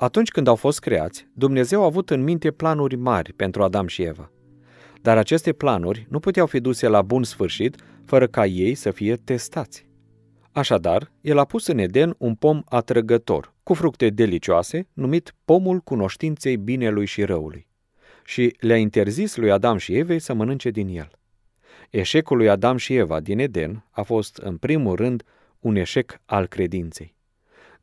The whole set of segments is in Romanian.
Atunci când au fost creați, Dumnezeu a avut în minte planuri mari pentru Adam și Eva. Dar aceste planuri nu puteau fi duse la bun sfârșit fără ca ei să fie testați. Așadar, el a pus în Eden un pom atrăgător, cu fructe delicioase, numit pomul cunoștinței binelui și răului, și le-a interzis lui Adam și Evei să mănânce din el. Eșecul lui Adam și Eva din Eden a fost, în primul rând, un eșec al credinței.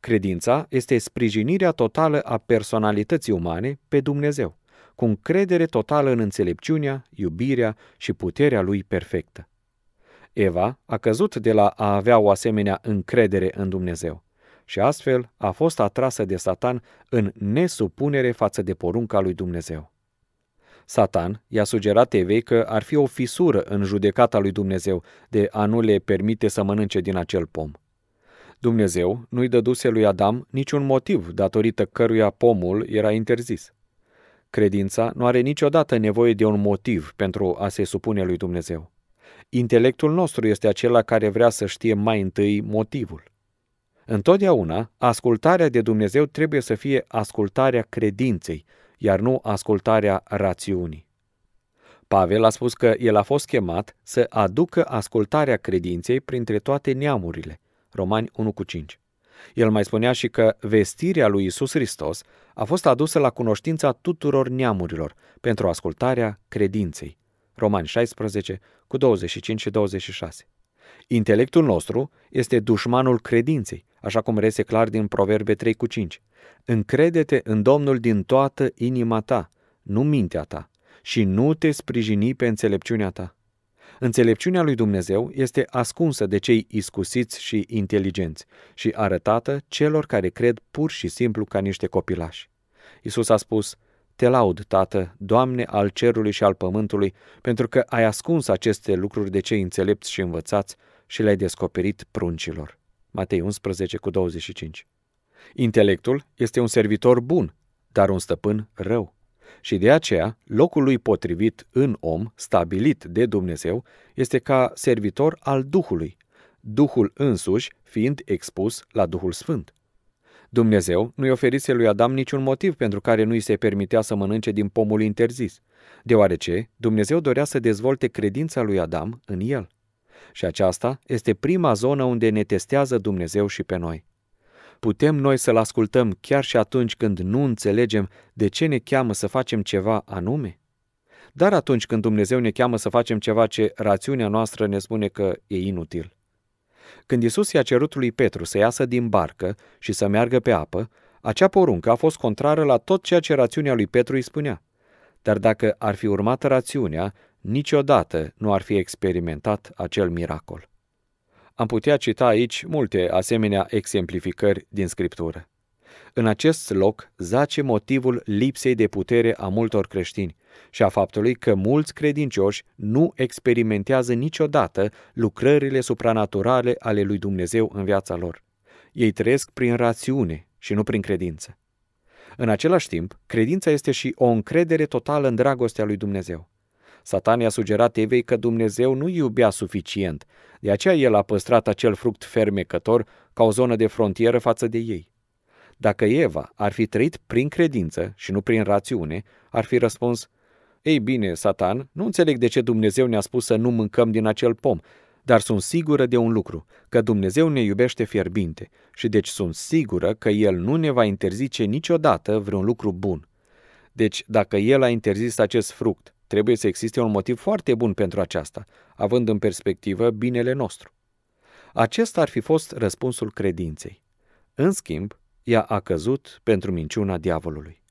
Credința este sprijinirea totală a personalității umane pe Dumnezeu, cu încredere totală în înțelepciunea, iubirea și puterea lui perfectă. Eva a căzut de la a avea o asemenea încredere în Dumnezeu și astfel a fost atrasă de Satan în nesupunere față de porunca lui Dumnezeu. Satan i-a sugerat Evei că ar fi o fisură în judecata lui Dumnezeu de a nu le permite să mănânce din acel pom – Dumnezeu nu-i dăduse lui Adam niciun motiv datorită căruia pomul era interzis. Credința nu are niciodată nevoie de un motiv pentru a se supune lui Dumnezeu. Intelectul nostru este acela care vrea să știe mai întâi motivul. Întotdeauna, ascultarea de Dumnezeu trebuie să fie ascultarea credinței, iar nu ascultarea rațiunii. Pavel a spus că el a fost chemat să aducă ascultarea credinței printre toate neamurile, Romani 1 cu 5. El mai spunea și că vestirea lui Isus Hristos a fost adusă la cunoștința tuturor neamurilor pentru ascultarea credinței. Romani 16 cu 25 și 26. Intelectul nostru este dușmanul credinței, așa cum rese clar din Proverbe 3 cu 5. Încredete în Domnul din toată inima ta, nu mintea ta, și nu te sprijini pe înțelepciunea ta. Înțelepciunea lui Dumnezeu este ascunsă de cei iscusiți și inteligenți și arătată celor care cred pur și simplu ca niște copilași. Isus a spus, te laud, Tată, Doamne al cerului și al pământului, pentru că ai ascuns aceste lucruri de cei înțelepți și învățați și le-ai descoperit pruncilor. Matei 11 cu 25 Intelectul este un servitor bun, dar un stăpân rău. Și de aceea, locul lui potrivit în om, stabilit de Dumnezeu, este ca servitor al Duhului, Duhul însuși fiind expus la Duhul Sfânt. Dumnezeu nu-i oferise lui Adam niciun motiv pentru care nu-i se permitea să mănânce din pomul interzis, deoarece Dumnezeu dorea să dezvolte credința lui Adam în el. Și aceasta este prima zonă unde ne testează Dumnezeu și pe noi putem noi să-L ascultăm chiar și atunci când nu înțelegem de ce ne cheamă să facem ceva anume? Dar atunci când Dumnezeu ne cheamă să facem ceva ce rațiunea noastră ne spune că e inutil. Când Isus i-a cerut lui Petru să iasă din barcă și să meargă pe apă, acea poruncă a fost contrară la tot ceea ce rațiunea lui Petru îi spunea. Dar dacă ar fi urmat rațiunea, niciodată nu ar fi experimentat acel miracol. Am putea cita aici multe asemenea exemplificări din Scriptură. În acest loc zace motivul lipsei de putere a multor creștini și a faptului că mulți credincioși nu experimentează niciodată lucrările supranaturale ale lui Dumnezeu în viața lor. Ei trăiesc prin rațiune și nu prin credință. În același timp, credința este și o încredere totală în dragostea lui Dumnezeu. Satan i-a sugerat Evei că Dumnezeu nu iubea suficient, de aceea el a păstrat acel fruct fermecător ca o zonă de frontieră față de ei. Dacă Eva ar fi trăit prin credință și nu prin rațiune, ar fi răspuns, Ei bine, Satan, nu înțeleg de ce Dumnezeu ne-a spus să nu mâncăm din acel pom, dar sunt sigură de un lucru, că Dumnezeu ne iubește fierbinte și deci sunt sigură că El nu ne va interzice niciodată vreun lucru bun. Deci, dacă El a interzis acest fruct Trebuie să existe un motiv foarte bun pentru aceasta, având în perspectivă binele nostru. Acesta ar fi fost răspunsul credinței. În schimb, ea a căzut pentru minciuna diavolului.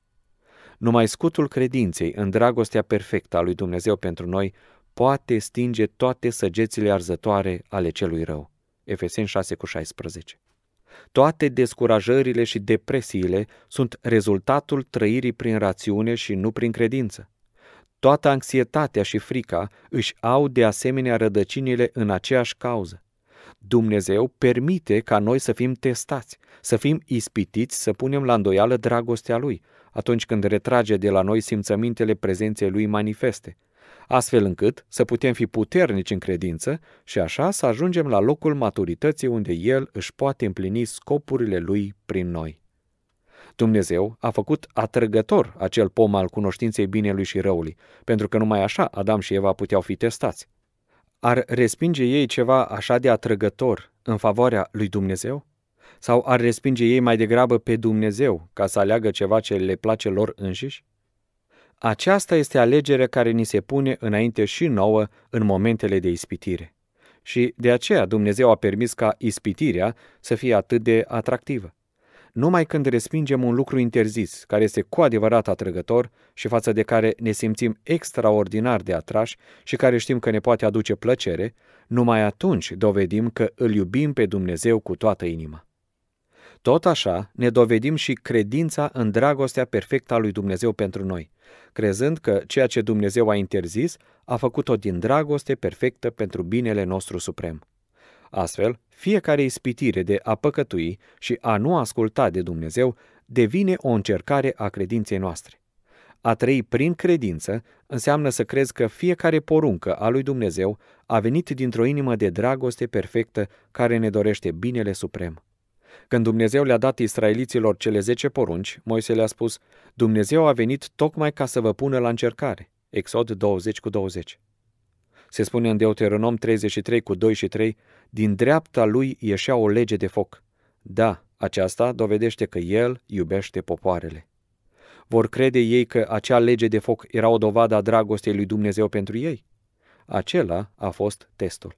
Numai scutul credinței în dragostea perfectă a lui Dumnezeu pentru noi poate stinge toate săgețile arzătoare ale celui rău. Efeseni 6,16 Toate descurajările și depresiile sunt rezultatul trăirii prin rațiune și nu prin credință. Toată anxietatea și frica își au de asemenea rădăcinile în aceeași cauză. Dumnezeu permite ca noi să fim testați, să fim ispitiți, să punem la îndoială dragostea Lui, atunci când retrage de la noi simțămintele prezenței Lui manifeste, astfel încât să putem fi puternici în credință și așa să ajungem la locul maturității unde El își poate împlini scopurile Lui prin noi. Dumnezeu a făcut atrăgător acel pom al cunoștinței binelui și răului, pentru că numai așa Adam și Eva puteau fi testați. Ar respinge ei ceva așa de atrăgător în favoarea lui Dumnezeu? Sau ar respinge ei mai degrabă pe Dumnezeu ca să aleagă ceva ce le place lor înșiși? Aceasta este alegerea care ni se pune înainte și nouă în momentele de ispitire. Și de aceea Dumnezeu a permis ca ispitirea să fie atât de atractivă numai când respingem un lucru interzis, care este cu adevărat atrăgător și față de care ne simțim extraordinar de atrași și care știm că ne poate aduce plăcere, numai atunci dovedim că îl iubim pe Dumnezeu cu toată inima. Tot așa ne dovedim și credința în dragostea perfectă a lui Dumnezeu pentru noi, crezând că ceea ce Dumnezeu a interzis a făcut-o din dragoste perfectă pentru binele nostru suprem. Astfel, fiecare ispitire de a păcătui și a nu asculta de Dumnezeu devine o încercare a credinței noastre. A trăi prin credință înseamnă să crezi că fiecare poruncă a lui Dumnezeu a venit dintr-o inimă de dragoste perfectă care ne dorește binele suprem. Când Dumnezeu le-a dat israeliților cele zece porunci, Moise le-a spus, Dumnezeu a venit tocmai ca să vă pună la încercare. Exod 20 cu 20. Se spune în Deuteronom 33 cu 2 și 3, din dreapta lui ieșea o lege de foc. Da, aceasta dovedește că el iubește popoarele. Vor crede ei că acea lege de foc era o dovadă a dragostei lui Dumnezeu pentru ei? Acela a fost testul.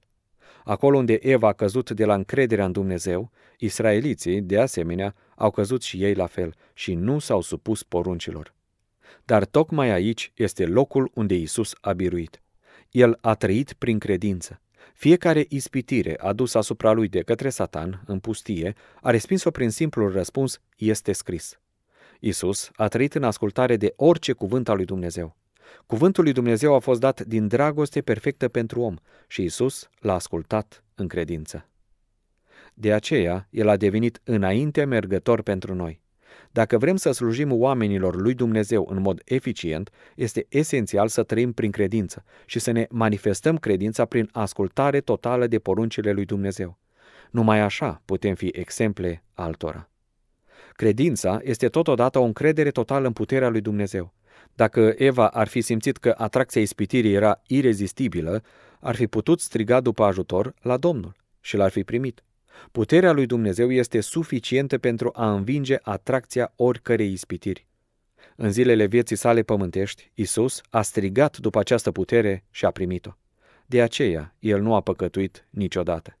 Acolo unde Eva a căzut de la încrederea în Dumnezeu, israeliții, de asemenea, au căzut și ei la fel și nu s-au supus poruncilor. Dar tocmai aici este locul unde Isus a biruit. El a trăit prin credință. Fiecare ispitire adusă asupra lui de către Satan în pustie a respins-o prin simplul răspuns, este scris. Isus a trăit în ascultare de orice cuvânt al lui Dumnezeu. Cuvântul lui Dumnezeu a fost dat din dragoste perfectă pentru om și Isus l-a ascultat în credință. De aceea, el a devenit înainte mergător pentru noi. Dacă vrem să slujim oamenilor lui Dumnezeu în mod eficient, este esențial să trăim prin credință și să ne manifestăm credința prin ascultare totală de poruncile lui Dumnezeu. Numai așa putem fi exemple altora. Credința este totodată o încredere totală în puterea lui Dumnezeu. Dacă Eva ar fi simțit că atracția ispitirii era irezistibilă, ar fi putut striga după ajutor la Domnul și l-ar fi primit. Puterea lui Dumnezeu este suficientă pentru a învinge atracția oricărei ispitiri. În zilele vieții sale pământești, Isus a strigat după această putere și a primit-o. De aceea, el nu a păcătuit niciodată.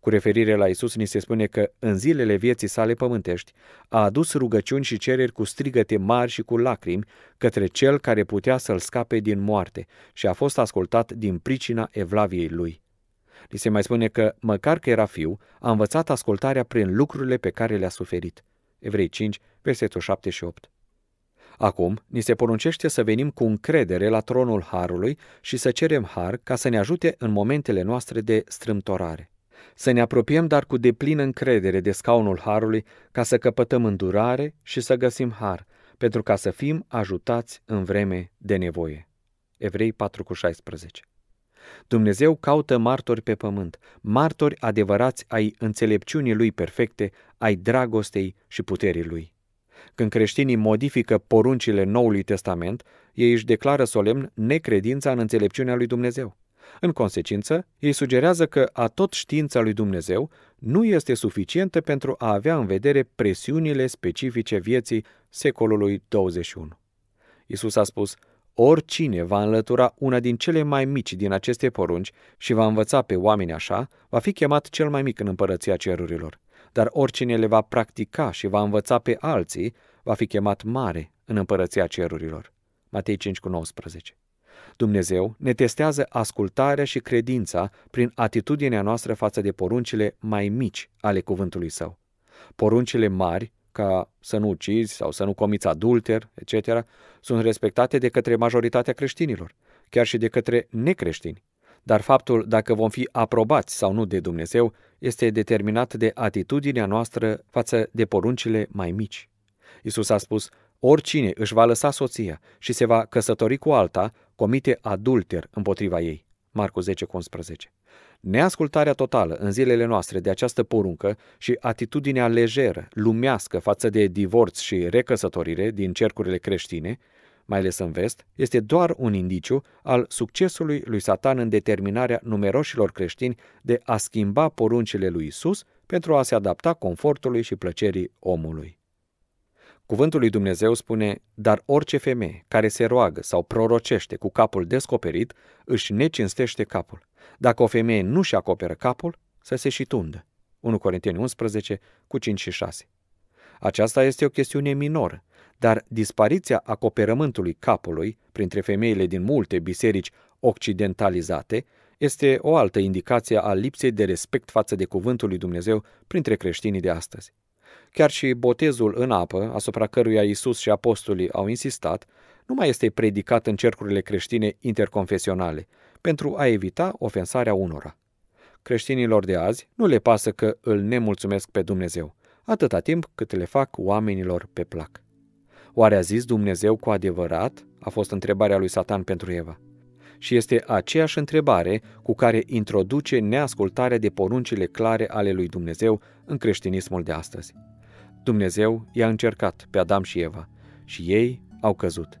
Cu referire la Isus, ni se spune că în zilele vieții sale pământești a adus rugăciuni și cereri cu strigăte mari și cu lacrimi către cel care putea să-l scape din moarte și a fost ascultat din pricina evlaviei lui. Li se mai spune că, măcar că era fiu, a învățat ascultarea prin lucrurile pe care le-a suferit. Evrei 5, versetul 7 și 8. Acum, ni se poruncește să venim cu încredere la tronul Harului și să cerem Har ca să ne ajute în momentele noastre de strâmtorare. Să ne apropiem dar cu deplină încredere de scaunul Harului ca să căpătăm îndurare și să găsim Har, pentru ca să fim ajutați în vreme de nevoie. Evrei 4 cu 16 Dumnezeu caută martori pe pământ, martori adevărați ai înțelepciunii lui perfecte, ai dragostei și puterii lui. Când creștinii modifică poruncile Noului Testament, ei își declară solemn necredința în înțelepciunea lui Dumnezeu. În consecință, ei sugerează că a tot știința lui Dumnezeu nu este suficientă pentru a avea în vedere presiunile specifice vieții secolului 21. Isus a spus, Oricine va înlătura una din cele mai mici din aceste porunci și va învăța pe oameni așa, va fi chemat cel mai mic în împărăția cerurilor. Dar oricine le va practica și va învăța pe alții, va fi chemat mare în împărăția cerurilor. Matei 5,19 cu Dumnezeu ne testează ascultarea și credința prin atitudinea noastră față de poruncile mai mici ale cuvântului său. Poruncile mari ca să nu ucizi sau să nu comiți adulter, etc., sunt respectate de către majoritatea creștinilor, chiar și de către necreștini. Dar faptul dacă vom fi aprobați sau nu de Dumnezeu este determinat de atitudinea noastră față de poruncile mai mici. Isus a spus, oricine își va lăsa soția și se va căsători cu alta, comite adulter împotriva ei. Marcu 10, 11. Neascultarea totală în zilele noastre de această poruncă și atitudinea lejeră, lumească față de divorț și recăsătorire din cercurile creștine, mai ales în vest, este doar un indiciu al succesului lui Satan în determinarea numeroșilor creștini de a schimba poruncile lui Isus pentru a se adapta confortului și plăcerii omului. Cuvântul lui Dumnezeu spune, dar orice femeie care se roagă sau prorocește cu capul descoperit își necinstește capul dacă o femeie nu și acoperă capul, să se și tundă. 1 Corinteni 11, cu 5 și 6. Aceasta este o chestiune minoră, dar dispariția acoperământului capului printre femeile din multe biserici occidentalizate este o altă indicație a lipsei de respect față de cuvântul lui Dumnezeu printre creștinii de astăzi. Chiar și botezul în apă, asupra căruia Isus și apostolii au insistat, nu mai este predicat în cercurile creștine interconfesionale, pentru a evita ofensarea unora. Creștinilor de azi nu le pasă că îl nemulțumesc pe Dumnezeu, atâta timp cât le fac oamenilor pe plac. Oare a zis Dumnezeu cu adevărat? A fost întrebarea lui Satan pentru Eva. Și este aceeași întrebare cu care introduce neascultarea de poruncile clare ale lui Dumnezeu în creștinismul de astăzi. Dumnezeu i-a încercat pe Adam și Eva și ei au căzut.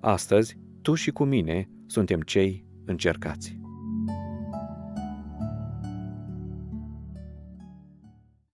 Astăzi, tu și cu mine suntem cei încercați.